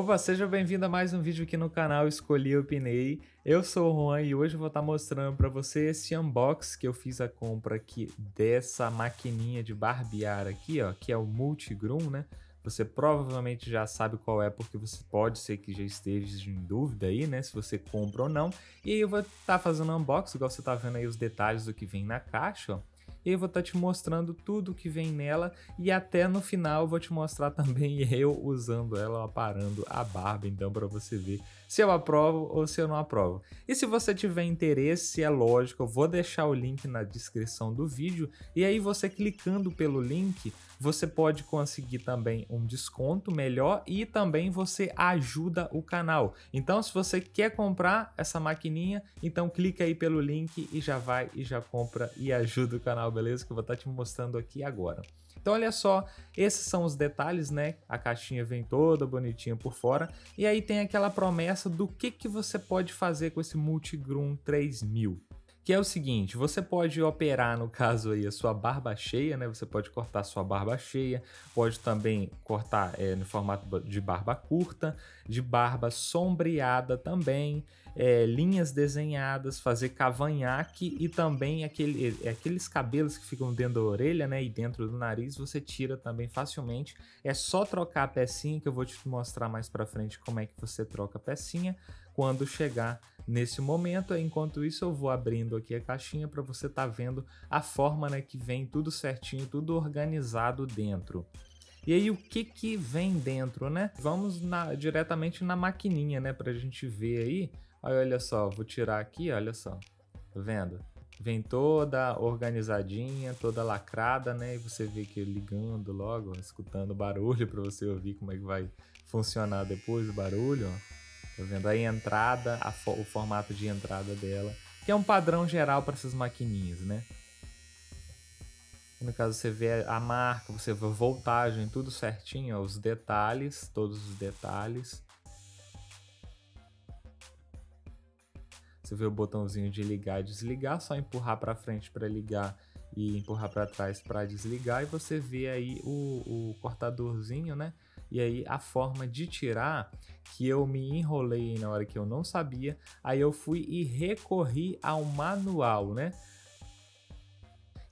Opa, seja bem-vindo a mais um vídeo aqui no canal Escolhi Opinei. Eu sou o Juan e hoje eu vou estar tá mostrando para você esse unbox que eu fiz a compra aqui dessa maquininha de barbear aqui, ó, que é o Multigroom, né? Você provavelmente já sabe qual é, porque você pode ser que já esteja em dúvida aí, né? Se você compra ou não. E aí eu vou estar tá fazendo um unboxing, igual você está vendo aí os detalhes do que vem na caixa, ó eu vou estar tá te mostrando tudo que vem nela e até no final eu vou te mostrar também eu usando ela, aparando a barba, então para você ver se eu aprovo ou se eu não aprovo. E se você tiver interesse, é lógico, eu vou deixar o link na descrição do vídeo e aí você clicando pelo link, você pode conseguir também um desconto melhor e também você ajuda o canal. Então, se você quer comprar essa maquininha, então clica aí pelo link e já vai e já compra e ajuda o canal beleza? Que eu vou estar tá te mostrando aqui agora. Então olha só, esses são os detalhes, né? A caixinha vem toda bonitinha por fora e aí tem aquela promessa do que, que você pode fazer com esse Multigroom 3000 que é o seguinte, você pode operar, no caso aí, a sua barba cheia, né? Você pode cortar sua barba cheia, pode também cortar é, no formato de barba curta, de barba sombreada também, é, linhas desenhadas, fazer cavanhaque e também aquele, eh, aqueles cabelos que ficam dentro da orelha, né? E dentro do nariz, você tira também facilmente. É só trocar a pecinha, que eu vou te mostrar mais pra frente como é que você troca a pecinha quando chegar nesse momento. Enquanto isso, eu vou abrindo aqui a caixinha para você estar tá vendo a forma né, que vem tudo certinho, tudo organizado dentro. E aí o que que vem dentro, né? Vamos na, diretamente na maquininha, né, para a gente ver aí. aí. Olha só, vou tirar aqui, olha só, tá vendo? Vem toda organizadinha, toda lacrada, né? E você vê que ligando logo, escutando barulho para você ouvir como é que vai funcionar depois o barulho, ó. Tá vendo a entrada, a fo o formato de entrada dela, que é um padrão geral para essas maquininhas, né? No caso, você vê a marca, você vê a voltagem, tudo certinho, ó, os detalhes, todos os detalhes. Você vê o botãozinho de ligar e desligar, só empurrar para frente para ligar e empurrar para trás para desligar e você vê aí o, o cortadorzinho, né? E aí a forma de tirar que eu me enrolei na hora que eu não sabia, aí eu fui e recorri ao manual, né?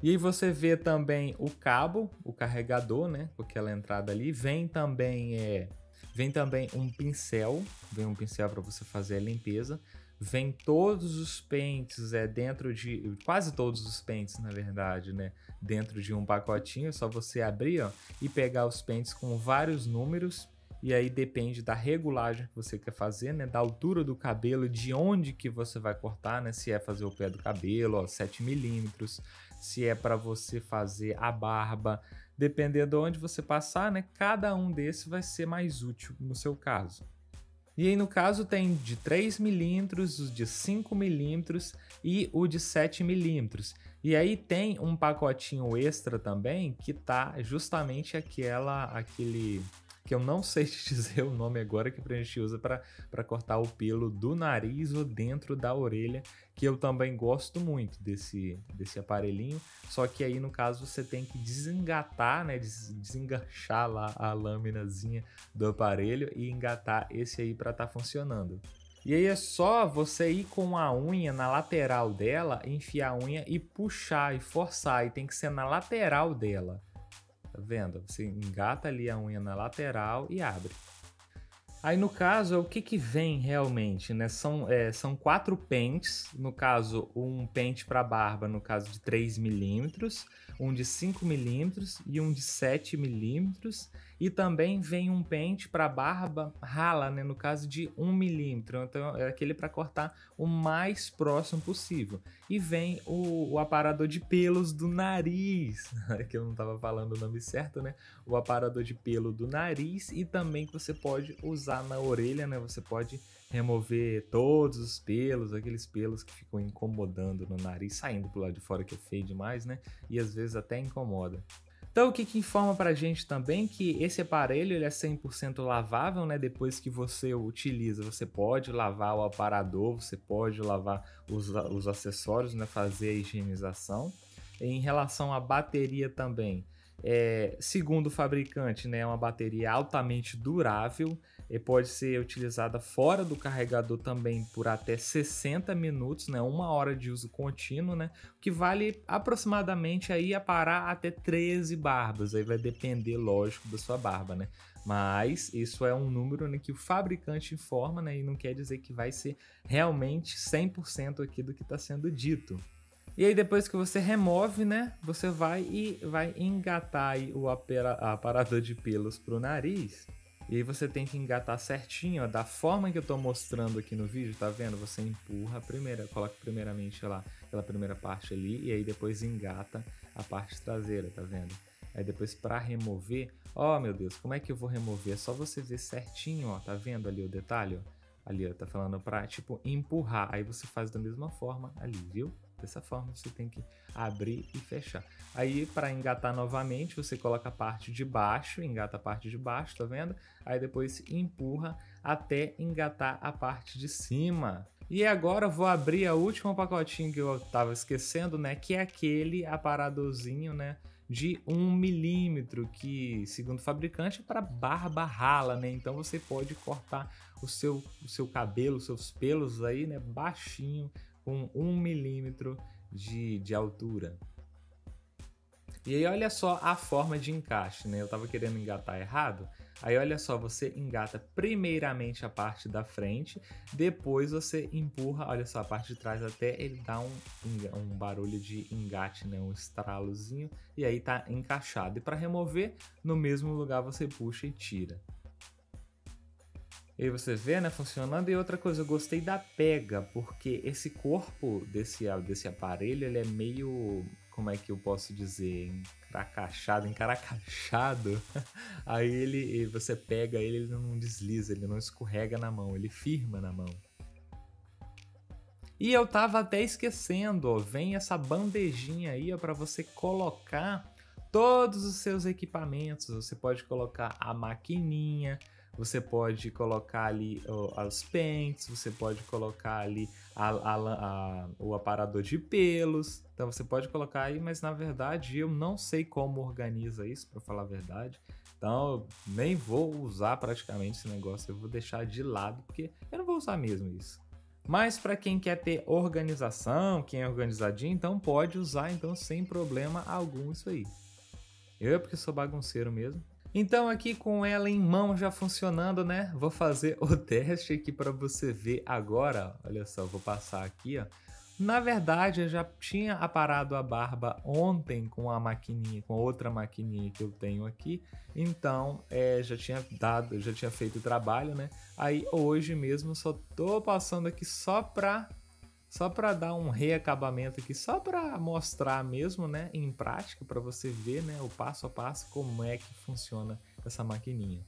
E aí você vê também o cabo, o carregador, né? aquela entrada ali. Vem também é, vem também um pincel, vem um pincel para você fazer a limpeza vem todos os pentes, é dentro de quase todos os pentes, na verdade, né? Dentro de um pacotinho, é só você abrir, ó, e pegar os pentes com vários números. E aí depende da regulagem que você quer fazer, né? Da altura do cabelo, de onde que você vai cortar, né? Se é fazer o pé do cabelo, ó, 7 milímetros, se é para você fazer a barba, dependendo de onde você passar, né? Cada um desses vai ser mais útil no seu caso. E aí, no caso, tem de 3 milímetros, os de 5 milímetros e o de 7 milímetros. E aí tem um pacotinho extra também que tá justamente aquela, aquele que eu não sei te dizer o nome agora, que a gente usa para cortar o pelo do nariz ou dentro da orelha, que eu também gosto muito desse, desse aparelhinho. Só que aí, no caso, você tem que desengatar, né? desenganchar lá a laminazinha do aparelho e engatar esse aí para estar tá funcionando. E aí é só você ir com a unha na lateral dela, enfiar a unha e puxar e forçar, e tem que ser na lateral dela. Tá vendo? Você engata ali a unha na lateral e abre. Aí no caso, é o que que vem realmente, né? São, é, são quatro pentes, no caso um pente para barba, no caso de 3 milímetros, um de 5 milímetros e um de 7 milímetros e também vem um pente para barba rala, né? No caso de 1 milímetro. Então é aquele para cortar o mais próximo possível. E vem o, o aparador de pelos do nariz. É que eu não estava falando o nome certo, né? O aparador de pelo do nariz e também que você pode usar na orelha, né? Você pode remover todos os pelos, aqueles pelos que ficam incomodando no nariz, saindo pro lado de fora que é feio demais, né? E às vezes até incomoda. Então, o que, que informa para a gente também que esse aparelho ele é 100% lavável, né? Depois que você o utiliza, você pode lavar o aparador, você pode lavar os, os acessórios, né? Fazer a higienização. Em relação à bateria também, é, segundo o fabricante, né, é uma bateria altamente durável, e pode ser utilizada fora do carregador também por até 60 minutos, né? Uma hora de uso contínuo, né? Que vale aproximadamente aí a parar até 13 barbas. Aí vai depender, lógico, da sua barba, né? Mas isso é um número né, que o fabricante informa, né? E não quer dizer que vai ser realmente 100% aqui do que está sendo dito. E aí depois que você remove, né, você vai e vai engatar o aparador de pelos para o nariz. E aí você tem que engatar certinho, ó, da forma que eu tô mostrando aqui no vídeo, tá vendo? Você empurra a primeira, coloca primeiramente lá aquela primeira parte ali e aí depois engata a parte traseira, tá vendo? Aí depois para remover, ó meu Deus, como é que eu vou remover? É só você ver certinho, ó, tá vendo ali o detalhe? Ó? Ali, ó, tá falando para tipo empurrar, aí você faz da mesma forma ali, viu? dessa forma você tem que abrir e fechar. Aí para engatar novamente, você coloca a parte de baixo, engata a parte de baixo, tá vendo? Aí depois empurra até engatar a parte de cima. E agora vou abrir a última pacotinho que eu tava esquecendo, né, que é aquele aparadorzinho, né, de 1 milímetro, que segundo o fabricante é para barba rala, né? Então você pode cortar o seu, o seu cabelo, os seus pelos aí, né, baixinho com um milímetro de, de altura. E aí olha só a forma de encaixe, né? Eu tava querendo engatar errado. Aí olha só, você engata primeiramente a parte da frente, depois você empurra, olha só, a parte de trás até ele dá um, um barulho de engate, né? Um estralozinho, e aí tá encaixado. E para remover, no mesmo lugar você puxa e tira. E aí você vê, né, funcionando. E outra coisa, eu gostei da pega, porque esse corpo desse, desse aparelho, ele é meio, como é que eu posso dizer, encracachado, encaracachado. aí ele, você pega ele, ele não desliza, ele não escorrega na mão, ele firma na mão. E eu tava até esquecendo, ó, vem essa bandejinha aí, para você colocar todos os seus equipamentos. Você pode colocar a maquininha, você pode colocar ali os pentes, você pode colocar ali a, a, a, o aparador de pelos. Então você pode colocar aí, mas na verdade eu não sei como organiza isso, para falar a verdade. Então, nem vou usar praticamente esse negócio, eu vou deixar de lado, porque eu não vou usar mesmo isso. Mas para quem quer ter organização, quem é organizadinho, então pode usar então sem problema algum isso aí. Eu é porque sou bagunceiro mesmo, então aqui com ela em mão já funcionando, né? Vou fazer o teste aqui para você ver agora. Olha só, vou passar aqui, ó. Na verdade, eu já tinha aparado a barba ontem com a maquininha, com outra maquininha que eu tenho aqui. Então, é, já tinha dado, já tinha feito o trabalho, né? Aí hoje mesmo só tô passando aqui só pra só para dar um reacabamento aqui, só para mostrar mesmo, né, em prática, para você ver, né, o passo a passo como é que funciona essa maquininha.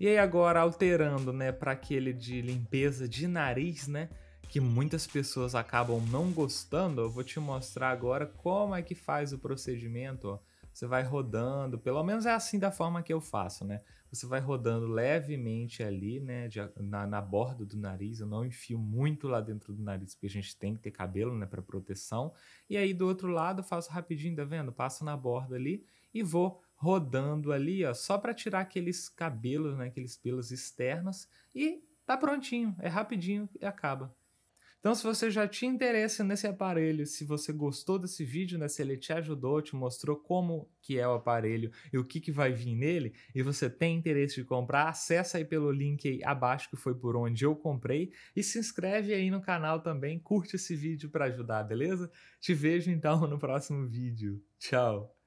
E aí agora alterando, né, para aquele de limpeza de nariz, né, que muitas pessoas acabam não gostando, eu vou te mostrar agora como é que faz o procedimento, ó você vai rodando, pelo menos é assim da forma que eu faço, né? Você vai rodando levemente ali, né? De, na, na borda do nariz. Eu não enfio muito lá dentro do nariz, porque a gente tem que ter cabelo, né? Para proteção. E aí do outro lado, faço rapidinho, tá vendo? Passo na borda ali e vou rodando ali, ó, só para tirar aqueles cabelos, né? Aqueles pelos externos. E tá prontinho, é rapidinho e acaba. Então, se você já tinha interesse nesse aparelho, se você gostou desse vídeo, né, se ele te ajudou, te mostrou como que é o aparelho e o que, que vai vir nele, e você tem interesse de comprar, acessa aí pelo link aí abaixo que foi por onde eu comprei e se inscreve aí no canal também, curte esse vídeo para ajudar, beleza? Te vejo então no próximo vídeo. Tchau!